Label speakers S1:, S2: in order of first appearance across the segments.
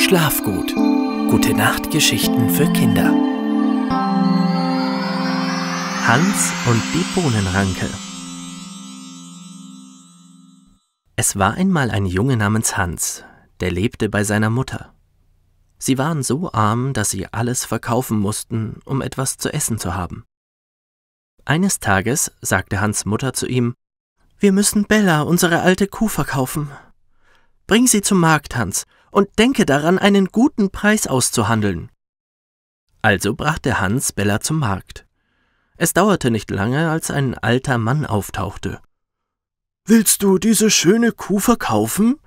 S1: Schlaf gut. Gute Nacht Geschichten für Kinder. Hans und die Bohnenranke. Es war einmal ein Junge namens Hans, der lebte bei seiner Mutter. Sie waren so arm, dass sie alles verkaufen mussten, um etwas zu essen zu haben. Eines Tages sagte Hans Mutter zu ihm Wir müssen Bella, unsere alte Kuh, verkaufen. Bring sie zum Markt, Hans, und denke daran, einen guten Preis auszuhandeln. Also brachte Hans Bella zum Markt. Es dauerte nicht lange, als ein alter Mann auftauchte. Willst du diese schöne Kuh verkaufen?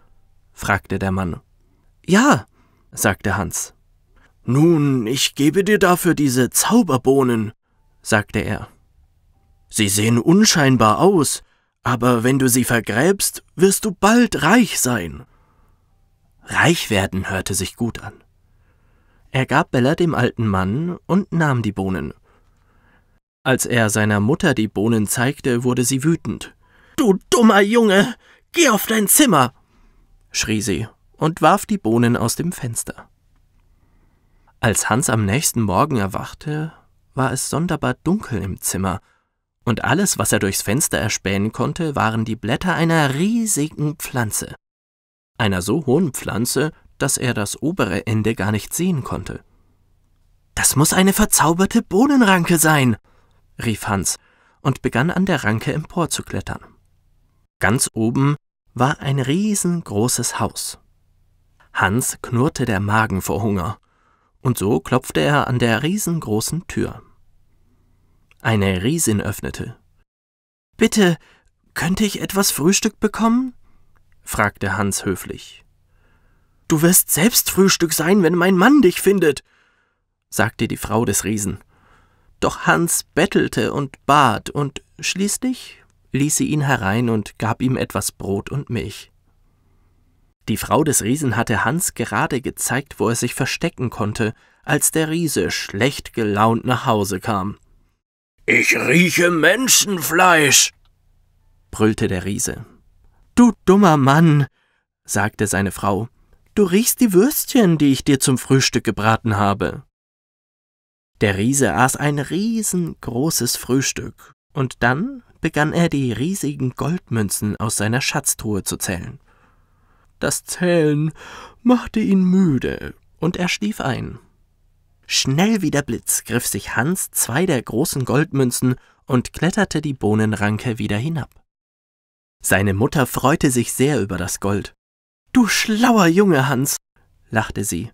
S1: fragte der Mann. Ja, sagte Hans. Nun, ich gebe dir dafür diese Zauberbohnen, sagte er. Sie sehen unscheinbar aus, aber wenn du sie vergräbst, wirst du bald reich sein. Reich werden hörte sich gut an. Er gab Bella dem alten Mann und nahm die Bohnen. Als er seiner Mutter die Bohnen zeigte, wurde sie wütend. Du dummer Junge, geh auf dein Zimmer! schrie sie und warf die Bohnen aus dem Fenster. Als Hans am nächsten Morgen erwachte, war es sonderbar dunkel im Zimmer, und alles, was er durchs Fenster erspähen konnte, waren die Blätter einer riesigen Pflanze einer so hohen Pflanze, dass er das obere Ende gar nicht sehen konnte. Das muss eine verzauberte Bohnenranke sein, rief Hans und begann an der Ranke emporzuklettern. Ganz oben war ein riesengroßes Haus. Hans knurrte der Magen vor Hunger, und so klopfte er an der riesengroßen Tür. Eine Riesin öffnete. Bitte, könnte ich etwas Frühstück bekommen? fragte Hans höflich. Du wirst selbst Frühstück sein, wenn mein Mann dich findet, sagte die Frau des Riesen. Doch Hans bettelte und bat, und schließlich ließ sie ihn herein und gab ihm etwas Brot und Milch. Die Frau des Riesen hatte Hans gerade gezeigt, wo er sich verstecken konnte, als der Riese schlecht gelaunt nach Hause kam. Ich rieche Menschenfleisch, brüllte der Riese. Du dummer Mann, sagte seine Frau, du riechst die Würstchen, die ich dir zum Frühstück gebraten habe. Der Riese aß ein riesengroßes Frühstück, und dann begann er die riesigen Goldmünzen aus seiner Schatztruhe zu zählen. Das Zählen machte ihn müde, und er schlief ein. Schnell wie der Blitz griff sich Hans zwei der großen Goldmünzen und kletterte die Bohnenranke wieder hinab. Seine Mutter freute sich sehr über das Gold. Du schlauer Junge, Hans, lachte sie,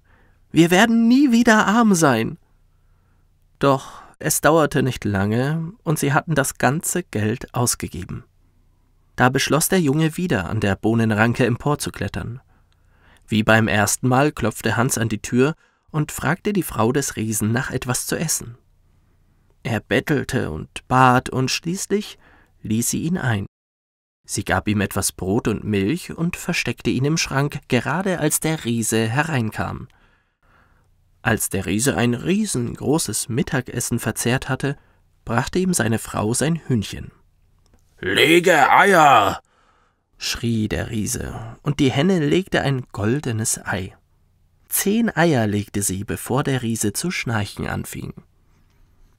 S1: wir werden nie wieder arm sein. Doch es dauerte nicht lange, und sie hatten das ganze Geld ausgegeben. Da beschloss der Junge wieder an der Bohnenranke emporzuklettern. Wie beim ersten Mal klopfte Hans an die Tür und fragte die Frau des Riesen nach etwas zu essen. Er bettelte und bat, und schließlich ließ sie ihn ein. Sie gab ihm etwas Brot und Milch und versteckte ihn im Schrank, gerade als der Riese hereinkam. Als der Riese ein riesengroßes Mittagessen verzehrt hatte, brachte ihm seine Frau sein Hühnchen. Lege Eier! schrie der Riese, und die Henne legte ein goldenes Ei. Zehn Eier legte sie, bevor der Riese zu schnarchen anfing.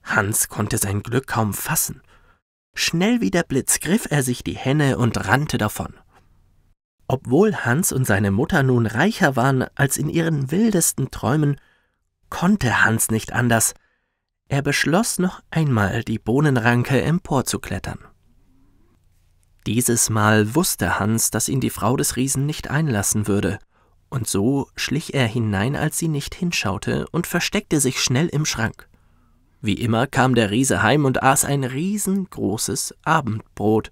S1: Hans konnte sein Glück kaum fassen. Schnell wie der Blitz griff er sich die Henne und rannte davon. Obwohl Hans und seine Mutter nun reicher waren als in ihren wildesten Träumen, konnte Hans nicht anders. Er beschloss noch einmal, die Bohnenranke emporzuklettern. Dieses Mal wusste Hans, dass ihn die Frau des Riesen nicht einlassen würde, und so schlich er hinein, als sie nicht hinschaute, und versteckte sich schnell im Schrank. Wie immer kam der Riese heim und aß ein riesengroßes Abendbrot.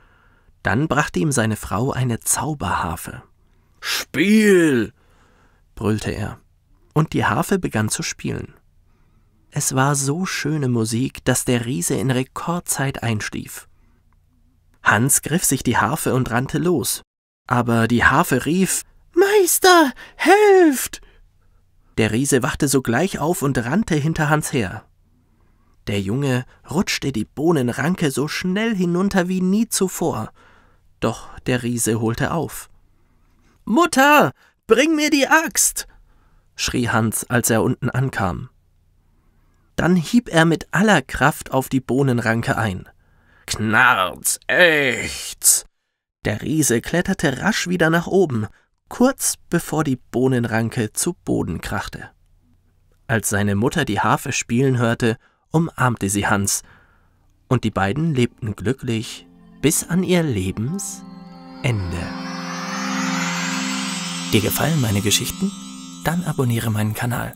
S1: Dann brachte ihm seine Frau eine Zauberharfe. Spiel! brüllte er. Und die Harfe begann zu spielen. Es war so schöne Musik, dass der Riese in Rekordzeit einschlief. Hans griff sich die Harfe und rannte los. Aber die Harfe rief Meister, helft! Der Riese wachte sogleich auf und rannte hinter Hans her. Der Junge rutschte die Bohnenranke so schnell hinunter wie nie zuvor. Doch der Riese holte auf. Mutter, bring mir die Axt! schrie Hans, als er unten ankam. Dann hieb er mit aller Kraft auf die Bohnenranke ein. Knarz, echt! Der Riese kletterte rasch wieder nach oben, kurz bevor die Bohnenranke zu Boden krachte. Als seine Mutter die Harfe spielen hörte, umarmte sie Hans, und die beiden lebten glücklich bis an ihr Lebensende. Dir gefallen meine Geschichten? Dann abonniere meinen Kanal.